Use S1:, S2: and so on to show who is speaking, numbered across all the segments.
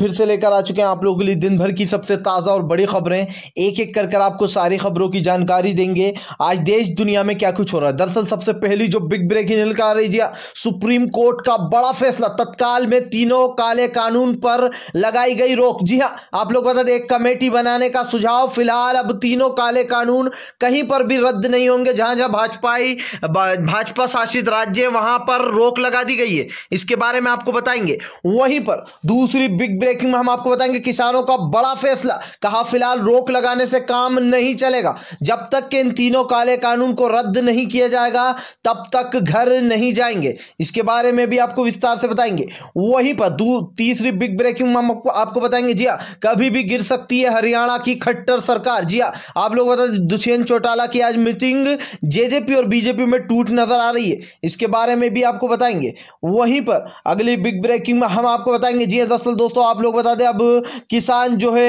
S1: फिर से लेकर आ चुके हैं आप लोगों के लिए दिन भर की सबसे ताज़ा और बड़ी खबरें एक एक कर कर आपको सारी खबरों की जानकारी देंगे आज देश दुनिया में क्या कुछ हो रहा है दरअसल सबसे पहली जो बिग ब्रेकिंग निकल आ रही है सुप्रीम कोर्ट का बड़ा फैसला तत्काल में तीनों काले कानून पर लगाई गई रोक जी हाँ आप लोग बता दें एक कमेटी बनाने का सुझाव फिलहाल अब तीनों काले कानून कहीं पर भी रद्द नहीं होंगे जहां जहां भाजपा भाजपा शासित राज्य वहां पर रोक लगा दी गई है इसके बारे में आपको बताएंगे वहीं पर दूसरी बिग ब्रेक ब्रेकिंग में हम आपको बताएंगे किसानों का बड़ा फैसला कहा फिलहाल रोक लगाने से काम नहीं चलेगा जब तक के इन तीनों काले कानून को रद्द नहीं किया जाएगा तब तक घर नहीं जाएंगे इसके बारे में भी आपको विस्तार से बताएंगे वहीं पर तीसरी बिग ब्रेकिंग में हम आपको बताएंगे जिया कभी भी गिर सकती है हरियाणा की खट्टर सरकार जिया आप लोग बता दुष्यंत चौटाला की आज मीटिंग जेजेपी और बीजेपी में टूट नजर आ रही है इसके बारे में भी आपको बताएंगे वहीं पर अगली बिग ब्रेकिंग में हम आपको बताएंगे जी दरअसल दोस्तों आप लोग बता दें अब किसान जो है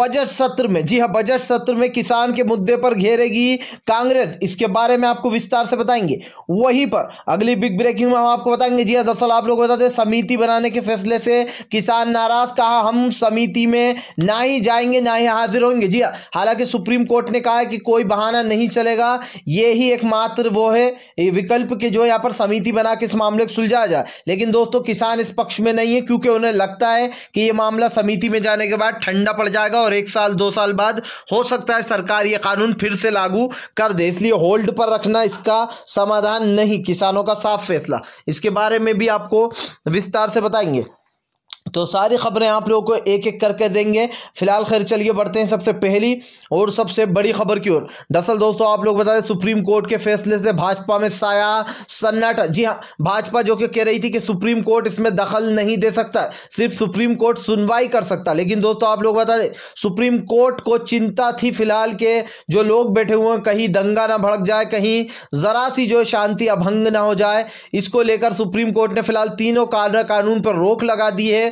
S1: बजट सत्र में जी हाँ बजट सत्र में किसान के मुद्दे पर घेरेगी कांग्रेस इसके बारे में आपको विस्तार से बताएंगे वहीं पर अगली बिग ब्रेकिंग में हम आपको बताएंगे जी हाँ दरअसल आप लोग बता दें समिति बनाने के फैसले से किसान नाराज कहा हम समिति में ना ही जाएंगे ना ही हाजिर होंगे जी हाँ हालांकि सुप्रीम कोर्ट ने कहा है कि कोई बहाना नहीं चलेगा ये ही एकमात्र वो है विकल्प के जो यहाँ पर समिति बना के इस मामले को सुलझाया जाए लेकिन दोस्तों किसान इस पक्ष में नहीं है क्योंकि उन्हें लगता है कि ये मामला समिति में जाने के बाद ठंडा पड़ जाएगा और एक साल दो साल बाद हो सकता है सरकार ये कानून फिर से लागू कर दे इसलिए होल्ड पर रखना इसका समाधान नहीं किसानों का साफ फैसला इसके बारे में भी आपको विस्तार से बताएंगे तो सारी खबरें आप लोगों को एक एक करके देंगे फिलहाल खैर चलिए बढ़ते हैं सबसे पहली और सबसे बड़ी खबर की ओर दरअसल दोस्तों आप लोग बता दें सुप्रीम कोर्ट के फैसले से भाजपा में साया सन्नाटा जी हाँ भाजपा जो कि कह रही थी कि सुप्रीम कोर्ट इसमें दखल नहीं दे सकता सिर्फ सुप्रीम कोर्ट सुनवाई कर सकता लेकिन दोस्तों आप लोग बता दें सुप्रीम कोर्ट को चिंता थी फिलहाल के जो लोग बैठे हुए हैं कहीं दंगा ना भड़क जाए कहीं ज़रा सी जो शांति अभंग ना हो जाए इसको लेकर सुप्रीम कोर्ट ने फिलहाल तीनों कानून पर रोक लगा दी है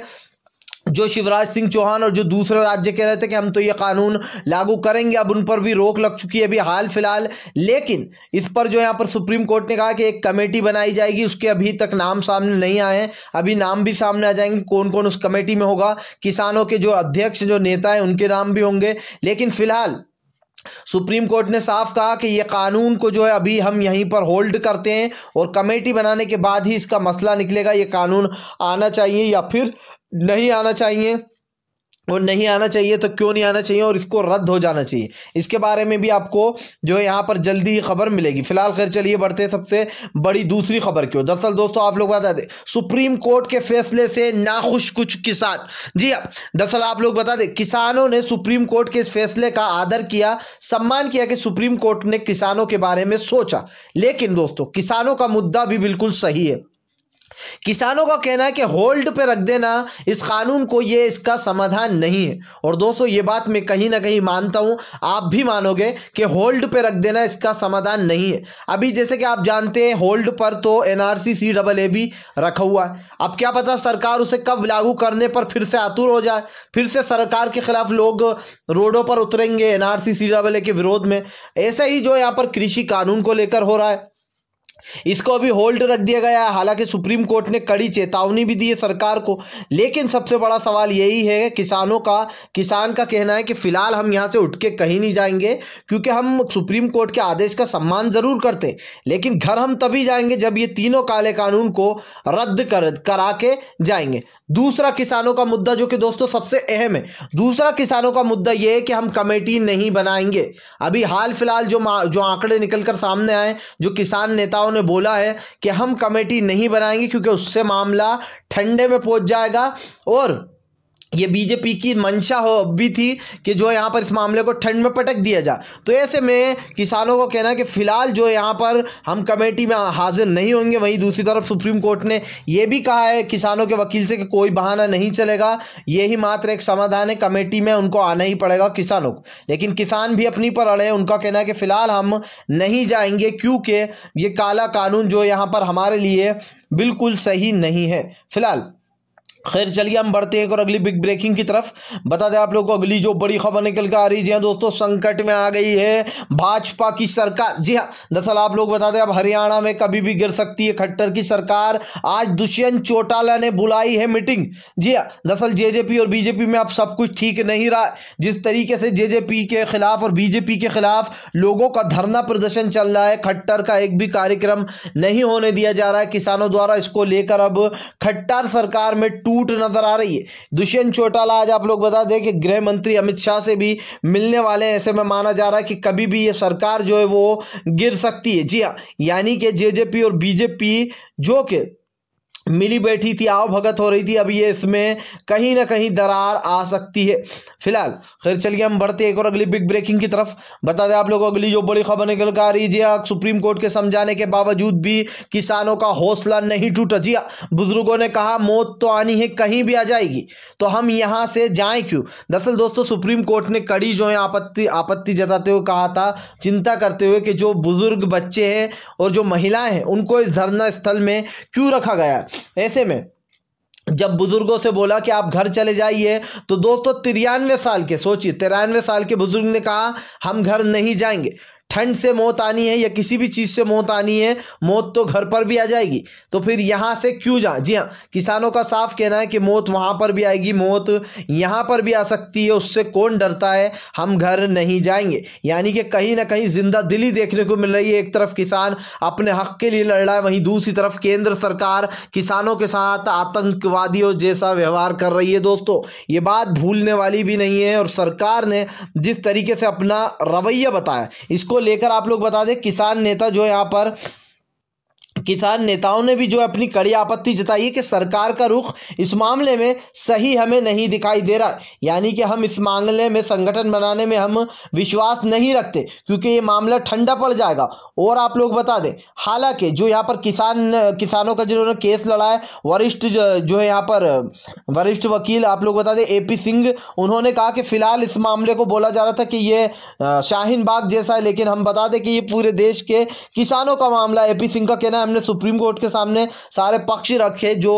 S1: जो शिवराज सिंह चौहान और जो दूसरे राज्य कह रहे थे कि हम तो ये कानून लागू करेंगे अब उन पर भी रोक लग चुकी है अभी हाल फिलहाल लेकिन इस पर जो यहाँ पर सुप्रीम कोर्ट ने कहा कि एक कमेटी बनाई जाएगी उसके अभी तक नाम सामने नहीं आए अभी नाम भी सामने आ जाएंगे कौन कौन उस कमेटी में होगा किसानों के जो अध्यक्ष जो नेता हैं उनके नाम भी होंगे लेकिन फिलहाल सुप्रीम कोर्ट ने साफ कहा कि ये कानून को जो है अभी हम यहीं पर होल्ड करते हैं और कमेटी बनाने के बाद ही इसका मसला निकलेगा ये कानून आना चाहिए या फिर नहीं आना चाहिए और नहीं आना चाहिए तो क्यों नहीं आना चाहिए और इसको रद्द हो जाना चाहिए इसके बारे में भी आपको जो है यहाँ पर जल्दी ही खबर मिलेगी फिलहाल खैर चलिए बढ़ते सबसे बड़ी दूसरी खबर क्यों दरअसल दोस्तों आप लोग बता दें सुप्रीम कोर्ट के फैसले से नाखुश कुछ किसान जी हाँ दरअसल आप लोग बता दें किसानों ने सुप्रीम कोर्ट के इस फैसले का आदर किया सम्मान किया कि सुप्रीम कोर्ट ने किसानों के बारे में सोचा लेकिन दोस्तों किसानों का मुद्दा भी बिल्कुल सही है किसानों का कहना है कि होल्ड पे रख देना इस कानून को ये इसका समाधान नहीं है और दोस्तों ये बात मैं कहीं ना कहीं मानता हूँ आप भी मानोगे कि होल्ड पे रख देना इसका समाधान नहीं है अभी जैसे कि आप जानते हैं होल्ड पर तो एनआरसी सी सी डबल ए भी रखा हुआ है अब क्या पता सरकार उसे कब लागू करने पर फिर से आतुर हो जाए फिर से सरकार के खिलाफ लोग रोडों पर उतरेंगे N R C C double A के विरोध में ऐसा ही जो यहाँ पर कृषि कानून को लेकर हो रहा है इसको अभी होल्ड रख दिया गया है हालांकि सुप्रीम कोर्ट ने कड़ी चेतावनी भी दी है सरकार को लेकिन सबसे बड़ा सवाल यही है किसानों का किसान का कहना है कि फिलहाल हम यहाँ से उठ के कहीं नहीं जाएंगे क्योंकि हम सुप्रीम कोर्ट के आदेश का सम्मान ज़रूर करते लेकिन घर हम तभी जाएंगे जब ये तीनों काले कानून को रद्द कर करा के जाएंगे दूसरा किसानों का मुद्दा जो कि दोस्तों सबसे अहम है दूसरा किसानों का मुद्दा ये है कि हम कमेटी नहीं बनाएंगे अभी हाल फिलहाल जो जो आंकड़े निकलकर सामने आए जो किसान नेताओं नेताओं ने बोला है कि हम कमेटी नहीं बनाएंगे क्योंकि उससे मामला ठंडे में पहुंच जाएगा और ये बीजेपी की मंशा हो अब भी थी कि जो यहाँ पर इस मामले को ठंड में पटक दिया जा तो ऐसे में किसानों को कहना कि फ़िलहाल जो यहाँ पर हम कमेटी में हाजिर नहीं होंगे वहीं दूसरी तरफ सुप्रीम कोर्ट ने यह भी कहा है किसानों के वकील से कि कोई बहाना नहीं चलेगा यही मात्र एक समाधान है कमेटी में उनको आना ही पड़ेगा किसानों को लेकिन किसान भी अपनी पर अड़े उनका कहना है कि फ़िलहाल हम नहीं जाएंगे क्योंकि ये काला कानून जो यहाँ पर हमारे लिए बिल्कुल सही नहीं है फिलहाल खैर चलिए हम बढ़ते हैं एक और अगली बिग ब्रेकिंग की तरफ बता दें आप लोगों को अगली जो बड़ी खबर निकल कर आ रही है हाँ दोस्तों संकट में आ गई है भाजपा की सरकार जी हाँ दरअसल आप लोग बता दें अब हरियाणा में कभी भी गिर सकती है खट्टर की सरकार आज दुष्यंत चौटाला ने बुलाई है मीटिंग जी हाँ दरअसल जेजेपी और बीजेपी में अब सब कुछ ठीक नहीं रहा जिस तरीके से जेजेपी के खिलाफ और बीजेपी के खिलाफ लोगों का धरना प्रदर्शन चल रहा है खट्टर का एक भी कार्यक्रम नहीं होने दिया जा रहा है किसानों द्वारा इसको लेकर अब खट्टर सरकार में टूट नजर आ रही है दुष्यंत चौटाला आज आप लोग बता दें कि गृह मंत्री अमित शाह से भी मिलने वाले हैं ऐसे में माना जा रहा है कि कभी भी ये सरकार जो है वो गिर सकती है जी हाँ यानी कि जेजेपी और बीजेपी जो कि मिली बैठी थी आव भगत हो रही थी अब ये इसमें कहीं ना कहीं दरार आ सकती है फिलहाल खैर चलिए हम बढ़ते हैं एक और अगली बिग ब्रेकिंग की तरफ बता दें आप लोगों को अगली जो बड़ी खबर निकल कर आ रही जी हाँ, सुप्रीम कोर्ट के समझाने के बावजूद भी किसानों का हौसला नहीं टूटा जी हाँ, बुजुर्गों ने कहा मौत तो आनी है कहीं भी आ जाएगी तो हम यहाँ से जाएँ क्यों दरअसल दोस्तों सुप्रीम कोर्ट ने कड़ी जो है आपत्ति आपत्ति जताते हुए कहा था चिंता करते हुए कि जो बुजुर्ग बच्चे हैं और जो महिलाएँ हैं उनको इस धरना स्थल में क्यों रखा गया है ऐसे में जब बुज़ुर्गों से बोला कि आप घर चले जाइए तो दोस्तों तिरानवे साल के सोचिए तिरानवे साल के बुज़ुर्ग ने कहा हम घर नहीं जाएंगे ठंड से मौत आनी है या किसी भी चीज़ से मौत आनी है मौत तो घर पर भी आ जाएगी तो फिर यहाँ से क्यों जाए जी हाँ किसानों का साफ कहना है कि मौत वहाँ पर भी आएगी मौत यहाँ पर भी आ सकती है उससे कौन डरता है हम घर नहीं जाएंगे यानी कि कहीं ना कहीं जिंदा दिली देखने को मिल रही है एक तरफ किसान अपने हक के लिए लड़ रहा है वहीं दूसरी तरफ केंद्र सरकार किसानों के साथ आतंकवादियों जैसा व्यवहार कर रही है दोस्तों ये बात भूलने वाली भी नहीं है और सरकार ने जिस तरीके से अपना रवैया बताया इसको लेकर आप लोग बता दें किसान नेता जो यहाँ पर किसान नेताओं ने भी जो अपनी कड़ी आपत्ति जताई है कि सरकार का रुख इस मामले में सही हमें नहीं दिखाई दे रहा यानी कि हम इस मामले में संगठन बनाने में हम विश्वास नहीं रखते क्योंकि ये मामला ठंडा पड़ जाएगा और आप लोग बता दें हालांकि जो यहाँ पर किसान किसानों का जिन्होंने केस लड़ा है वरिष्ठ जो है यहाँ पर वरिष्ठ वकील आप लोग बता दें ए पी सिंह उन्होंने कहा कि फिलहाल इस मामले को बोला जा रहा था कि ये शाहीन बाग जैसा है लेकिन हम बता दें कि ये पूरे देश के किसानों का मामला ए पी सिंह का कहना है सामने सुप्रीम कोर्ट के सामने सारे पक्ष रखे जो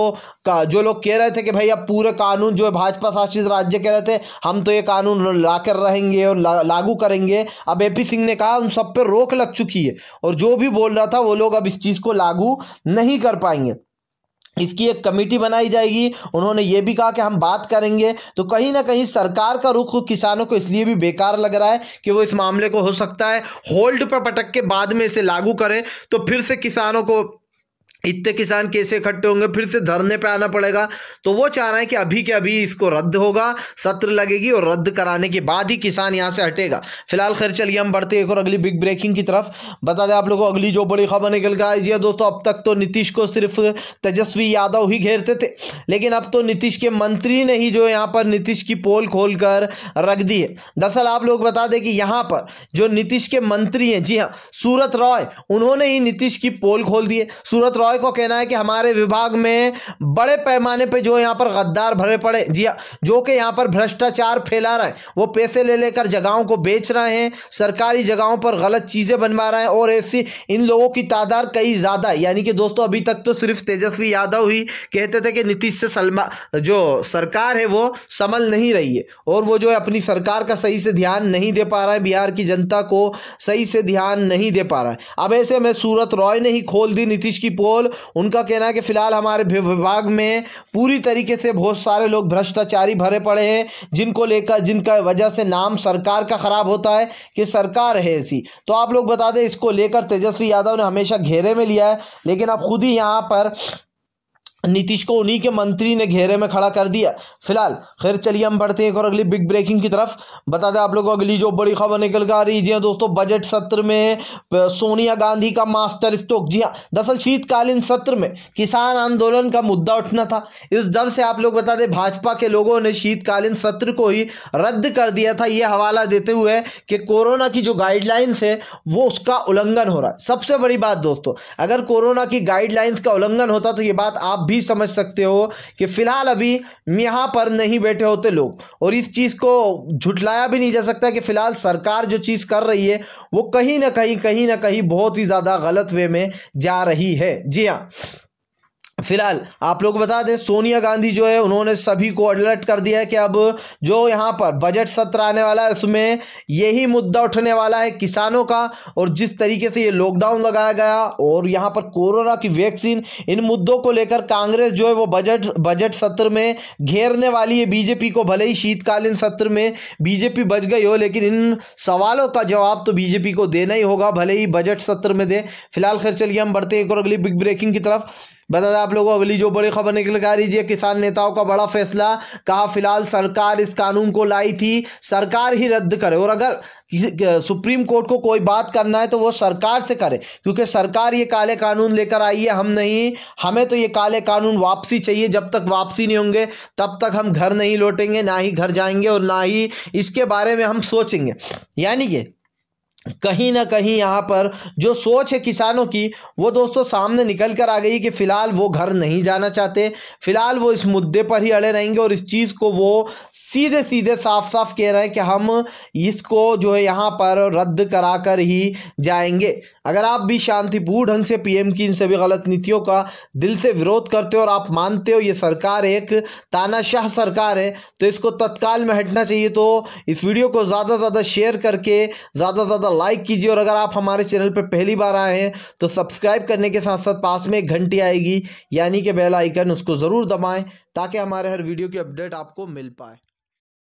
S1: का जो लोग कह रहे थे कि भाई अब पूरे कानून जो भाजपा शासित राज्य कह रहे थे हम तो ये कानून लाकर रहेंगे और ला, लागू करेंगे अब एपी सिंह ने कहा उन सब पे रोक लग चुकी है और जो भी बोल रहा था वो लोग अब इस चीज़ को लागू नहीं कर पाएंगे इसकी एक कमेटी बनाई जाएगी उन्होंने ये भी कहा कि हम बात करेंगे तो कहीं ना कहीं सरकार का रुख किसानों को इसलिए भी बेकार लग रहा है कि वो इस मामले को हो सकता है होल्ड पर पटक के बाद में इसे लागू करें तो फिर से किसानों को इतने किसान कैसे इकट्ठे होंगे फिर से धरने पे आना पड़ेगा तो वो चाह रहे हैं कि अभी के अभी इसको रद्द होगा सत्र लगेगी और रद्द कराने के बाद ही किसान यहाँ से हटेगा फिलहाल खैर चलिए हम बढ़ते हैं एक और अगली बिग ब्रेकिंग की तरफ बता दें आप लोगों को अगली जो बड़ी खबर निकल कर आई है दोस्तों अब तक तो नीतीश को सिर्फ तेजस्वी यादव ही घेरते थे लेकिन अब तो नीतीश के मंत्री ने ही जो यहाँ पर नीतीश की पोल खोल कर रख दी है दरअसल आप लोग बता दें कि यहाँ पर जो नीतीश के मंत्री हैं जी हाँ सूरत रॉय उन्होंने ही नीतीश की पोल खोल दी है सूरत रॉय रॉय को कहना है कि हमारे विभाग में बड़े पैमाने पे जो यहाँ पर गद्दार भरे पड़े जी हाँ, जो कि यहाँ पर भ्रष्टाचार फैला रहे हैं वो पैसे ले लेकर जगहों को बेच रहे हैं सरकारी जगहों पर गलत चीज़ें बनवा रहे हैं और ऐसी इन लोगों की तादाद कई ज़्यादा यानी कि दोस्तों अभी तक तो सिर्फ तेजस्वी यादव ही कहते थे कि नीतीश से सलमा जो सरकार है वो संभल नहीं रही है और वो जो है अपनी सरकार का सही से ध्यान नहीं दे पा रहा है बिहार की जनता को सही से ध्यान नहीं दे पा रहा है अब ऐसे में सूरत रॉय ने ही खोल दी नीतीश की पोल बकौल उनका कहना है कि फिलहाल हमारे विभाग में पूरी तरीके से बहुत सारे लोग भ्रष्टाचारी भरे पड़े हैं जिनको लेकर जिनका वजह से नाम सरकार का ख़राब होता है कि सरकार है ऐसी तो आप लोग बता दें इसको लेकर तेजस्वी यादव ने हमेशा घेरे में लिया है लेकिन अब खुद ही यहाँ पर नीतीश को उन्हीं के मंत्री ने घेरे में खड़ा कर दिया फिलहाल खैर चलिए हम बढ़ते हैं एक और अगली बिग ब्रेकिंग की तरफ बता दें आप लोगों को अगली जो बड़ी खबर निकल कर आ रही जी हाँ दोस्तों बजट सत्र में सोनिया गांधी का मास्टर स्टोक जी हाँ दरअसल शीतकालीन सत्र में किसान आंदोलन का मुद्दा उठना था इस डर से आप लोग बता दें भाजपा के लोगों ने शीतकालीन सत्र को ही रद्द कर दिया था ये हवाला देते हुए कि कोरोना की जो गाइडलाइंस है वो उसका उल्लंघन हो रहा है सबसे बड़ी बात दोस्तों अगर कोरोना की गाइडलाइंस का उल्लंघन होता तो ये बात आप भी समझ सकते हो कि फ़िलहाल अभी यहाँ पर नहीं बैठे होते लोग और इस चीज़ को झुटलाया भी नहीं जा सकता कि फ़िलहाल सरकार जो चीज़ कर रही है वो कहीं ना कहीं कहीं ना कहीं बहुत ही ज़्यादा गलत वे में जा रही है जी हाँ फिलहाल आप लोग बता दें सोनिया गांधी जो है उन्होंने सभी को अलर्ट कर दिया है कि अब जो यहाँ पर बजट सत्र आने वाला है उसमें यही मुद्दा उठने वाला है किसानों का और जिस तरीके से ये लॉकडाउन लगाया गया और यहाँ पर कोरोना की वैक्सीन इन मुद्दों को लेकर कांग्रेस जो है वो बजट बजट सत्र में घेरने वाली है बीजेपी को भले ही शीतकालीन सत्र में बीजेपी बच गई हो लेकिन इन सवालों का जवाब तो बीजेपी को देना ही होगा भले ही बजट सत्र में दे फिलहाल खैर चलिए हम बढ़ते हैं एक और अगली बिग ब्रेकिंग की तरफ बता दें आप लोगों अगली जो बड़ी खबर निकल कर रही किसान नेताओं का बड़ा फैसला कहा फिलहाल सरकार इस कानून को लाई थी सरकार ही रद्द करे और अगर सुप्रीम कोर्ट को कोई बात करना है तो वो सरकार से करे क्योंकि सरकार ये काले कानून लेकर आई है हम नहीं हमें तो ये काले कानून वापसी चाहिए जब तक वापसी नहीं होंगे तब तक हम घर नहीं लौटेंगे ना ही घर जाएंगे और ना ही इसके बारे में हम सोचेंगे यानी कि कहीं ना कहीं यहाँ पर जो सोच है किसानों की वो दोस्तों सामने निकल कर आ गई कि फ़िलहाल वो घर नहीं जाना चाहते फ़िलहाल वो इस मुद्दे पर ही अड़े रहेंगे और इस चीज़ को वो सीधे सीधे साफ साफ कह रहे हैं कि हम इसको जो है यहाँ पर रद्द करा कर ही जाएंगे अगर आप भी शांतिपूर्ण ढंग से पीएम की इन सभी गलत नीतियों का दिल से विरोध करते हो और आप मानते हो ये सरकार एक तानाशाह सरकार है तो इसको तत्काल में हटना चाहिए तो इस वीडियो को ज़्यादा से ज़्यादा शेयर करके ज़्यादा से ज़्यादा सा लाइक कीजिए और अगर आप हमारे चैनल पर पहली बार आए हैं तो सब्सक्राइब करने के साथ साथ पास में एक घंटी आएगी यानी कि बेल आइकन उसको ज़रूर दबाएं ताकि हमारे हर वीडियो की अपडेट आपको मिल पाए